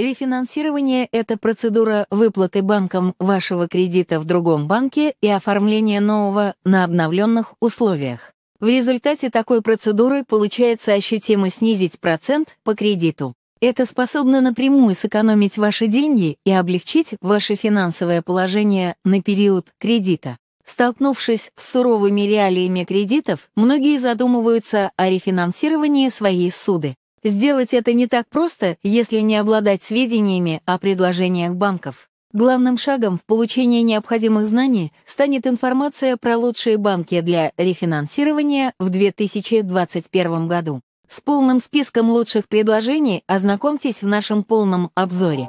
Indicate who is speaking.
Speaker 1: Рефинансирование — это процедура выплаты банком вашего кредита в другом банке и оформление нового на обновленных условиях. В результате такой процедуры получается ощутимо снизить процент по кредиту. Это способно напрямую сэкономить ваши деньги и облегчить ваше финансовое положение на период кредита. Столкнувшись с суровыми реалиями кредитов, многие задумываются о рефинансировании своей суды. Сделать это не так просто, если не обладать сведениями о предложениях банков. Главным шагом в получении необходимых знаний станет информация про лучшие банки для рефинансирования в 2021 году. С полным списком лучших предложений ознакомьтесь в нашем полном обзоре.